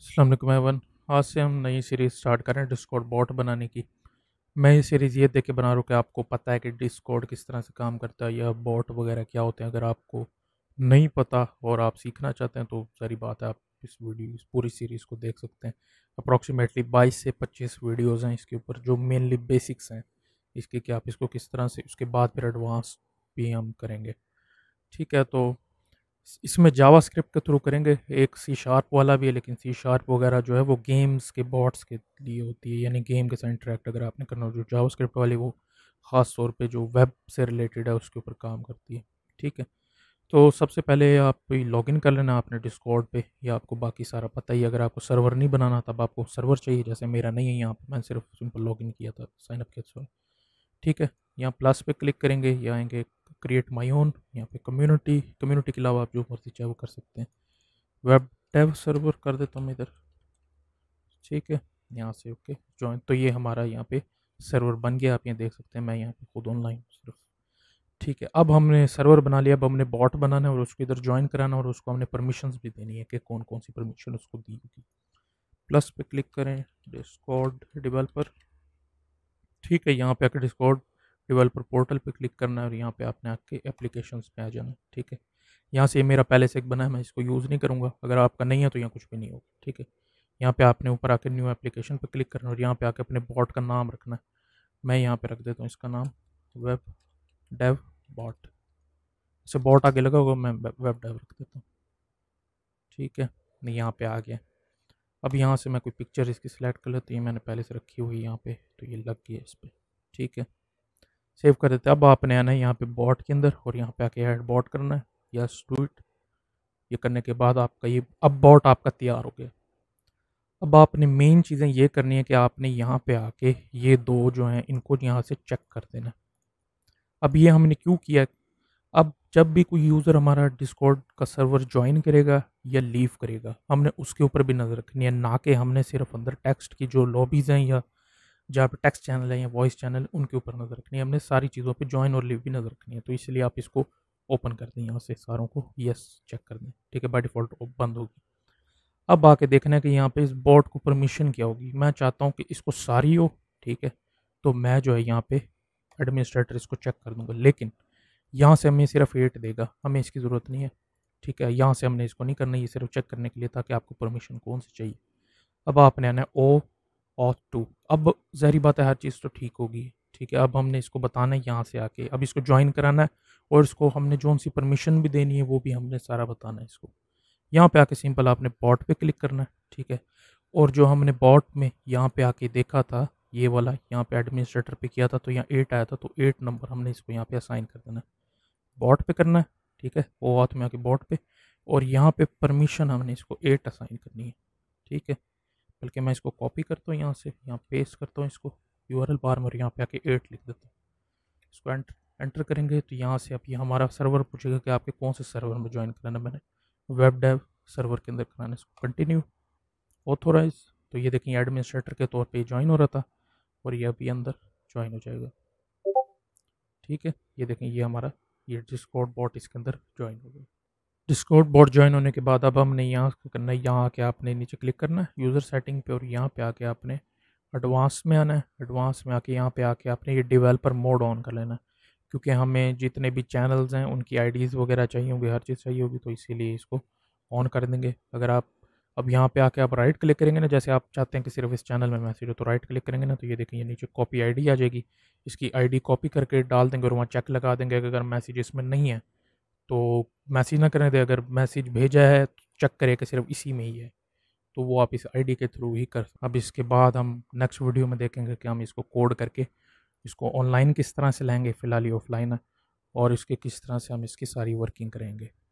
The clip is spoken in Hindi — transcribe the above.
अल्लाम एवन आज से हम नई सीरीज़ स्टार्ट कर रहे हैं डिस्कॉर्ड बॉट बनाने की मैं ये सीरीज़ ये देख के बना रहा हूँ कि आपको पता है कि डिस्कॉर्ड किस तरह से काम करता है या बॉट वगैरह क्या होते हैं अगर आपको नहीं पता और आप सीखना चाहते हैं तो सारी बात है आप इस वीडियो इस पूरी सीरीज़ को देख सकते हैं अप्रॉक्सीमेटली बाईस से पच्चीस वीडियोज़ हैं इसके ऊपर जो मेनली बेसिक्स हैं इसके कि आप इसको किस तरह से उसके बाद फिर एडवांस भी हम करेंगे ठीक है तो इसमें जावा स्क्रिप्ट के थ्रू करेंगे एक सी शार्प वाला भी है लेकिन सी शार्प वगैरह जो है वो गेम्स के बॉट्स के लिए होती है यानी गेम के साथ इंटरेक्ट अगर आपने करना हो जो जावा स्क्रिप्ट वाली वो ख़ास तौर पे जो वेब से रिलेटेड है उसके ऊपर काम करती है ठीक है तो सबसे पहले आप लॉग इन कर लेना आपने डिस्कॉर्ड पे या आपको बाकी सारा पता ही अगर आपको सर्वर नहीं बनाना तब आपको सर्वर चाहिए जैसे मेरा नहीं है यहाँ पर मैंने सिर्फ सिंपल लॉगिन किया था साइनअप किया ठीक है यहाँ प्लस पे क्लिक करेंगे या आएंगे क्रिएट माई ओन यहाँ पे कम्युनिटी कम्युनिटी के अलावा आप जो मर्जी चाहे वो कर सकते हैं वेब डेव सर्वर कर देता हूँ इधर ठीक है यहाँ से ओके ज्वाइन तो ये हमारा यहाँ पे सर्वर बन गया आप ये देख सकते हैं मैं यहाँ पे खुद ऑनलाइन सिर्फ ठीक है अब हमने सर्वर बना लिया अब हमने बॉट बनाना है और उसको इधर ज्वाइन कराना और उसको हमने परमिशन भी देनी है कि कौन कौन सी परमिशन उसको दी होगी प्लस पे क्लिक करें डिस्कॉड डिवेलपर ठीक है यहाँ पे आकर डिस्कॉर्ड डेवलपर पोर्टल पे क्लिक करना है और यहाँ पे आपने आके एप्लीकेशन पे आ जाना है ठीक है यहाँ से मेरा पहले से एक बना है मैं इसको यूज़ नहीं करूँगा अगर आपका नहीं है तो यहाँ कुछ भी नहीं होगा ठीक है यहाँ पे आपने ऊपर आके न्यू एप्लीकेशन पे क्लिक करना है और यहाँ पे आके अपने बॉट का नाम रखना है मैं यहाँ पे रख देता हूँ इसका नाम वेब डेव बॉट इसे बॉट आगे लगा होगा मैं वेब डेव रख देता हूँ ठीक है नहीं यहाँ पे आ गया अब यहाँ से मैं कोई पिक्चर इसकी सिलेक्ट कर लेती हूँ मैंने पहले से रखी हुई यहाँ पे तो ये लग गया है इस पर ठीक है सेव कर देते हैं अब आपने आना है यहाँ पे बॉट के अंदर और यहाँ पे आके ऐड बॉट करना है यस स्टूट इट ये करने के बाद आपका ये अब बॉट आपका तैयार हो गया अब आपने मेन चीज़ें ये करनी है कि आपने यहाँ पे आके ये दो जो हैं इनको यहाँ से चेक कर देना अब ये हमने क्यों किया अब जब भी कोई यूज़र हमारा डिस्कॉर्ड का सर्वर ज्वाइन करेगा या लीव करेगा हमने उसके ऊपर भी नज़र रखनी है ना कि हमने सिर्फ अंदर टेक्स्ट की जो लॉबीज़ हैं या जहाँ पे टेक्स्ट चैनल है या वॉइस चैनल उनके ऊपर नज़र रखनी है हमने सारी चीज़ों पे ज्वाइन और लिव भी नज़र रखनी है तो इसलिए आप इसको ओपन कर दें यहाँ से सारों को यस चेक कर दें ठीक है बाई डिफ़ॉल्ट बंद होगी अब आके देखना है कि यहाँ पे इस बॉट को परमिशन क्या होगी मैं चाहता हूँ कि इसको सारी हो ठीक है तो मैं जो है यहाँ पर एडमिनिस्ट्रेटर इसको चेक कर दूँगा लेकिन यहाँ से हमें सिर्फ एट देगा हमें इसकी ज़रूरत नहीं है ठीक है यहाँ से हमने इसको नहीं करना ये सिर्फ चेक करने के लिए ताकि आपको परमिशन कौन सी चाहिए अब आपने आना ओ ऑफ टू अब जहरी बात है हर चीज़ तो ठीक होगी ठीक है अब हमने इसको बताना है यहाँ से आके अब इसको ज्वाइन कराना है और इसको हमने जो सी परमिशन भी देनी है वो भी हमने सारा बताना है इसको यहाँ पे आके सिंपल आपने बॉट पे क्लिक करना है ठीक है और जो हमने बॉट में यहाँ पे आके देखा था ये वाला यहाँ पे एडमिनिस्ट्रेटर पे किया था तो यहाँ एट आया था तो एट नंबर हमने इसको यहाँ पे असाइन कर देना है बॉट पे करना है ठीक है वो हाथ में आके बॉट पे और यहाँ पे परमिशन हमने इसको एट असाइन करनी है ठीक है बल्कि मैं इसको कॉपी करता हूँ यहाँ से यहाँ पेस्ट करता हूँ इसको यू आर एल बार में और यहाँ पे आके एट लिख देता हूँ इसको एंट, एंटर करेंगे तो यहाँ से अब ये हमारा सर्वर पूछेगा कि आपके कौन से सर्वर में ज्वाइन कराना मैंने वेब डेव सर्वर के अंदर कराना इसको कंटिन्यू ऑथोराइज तो ये देखें एडमिनिस्ट्रेटर के तौर पर ज्वाइन हो रहा था और ये अभी अंदर ज्वाइन हो जाएगा ठीक है ये देखें ये हमारा ये डिस्कॉर्ड बॉट इसके अंदर ज्वाइन हो गया डिस्कॉर्ड बोर्ड ज्वाइन होने के बाद अब हमने यहाँ करना है यहाँ आके आपने नीचे क्लिक करना है यूज़र सेटिंग पे और यहाँ पे आके आपने एडवांस में आना है एडवांस में आके यहाँ पे आके आपने ये डेवलपर मोड ऑन कर लेना है क्योंकि हमें जितने भी चैनल्स हैं उनकी आईडीज़ वगैरह चाहिए होंगी हर चीज़ चाहिए होगी तो इसीलिए इसको ऑन कर देंगे अगर आप अब यहाँ पर आके आप राइट क्लिक करेंगे ना जैसे आप चाहते हैं कि सिर्फ इस चैनल में मैसेज हो तो राइट क्लिक करेंगे ना तो ये देखें ये नीचे कॉपी आई आ जाएगी इसकी आई कॉपी करके डाल देंगे और वहाँ चेक लगा देंगे अगर मैसेज इसमें नहीं है तो मैसेज ना करने दे अगर मैसेज भेजा है तो चेक करें कि सिर्फ इसी में ही है तो वो आप इस आईडी के थ्रू ही कर अब इसके बाद हम नेक्स्ट वीडियो में देखेंगे कि हम इसको कोड करके इसको ऑनलाइन किस तरह से लेंगे फ़िलहाल ये ऑफलाइन और इसके किस तरह से हम इसकी सारी वर्किंग करेंगे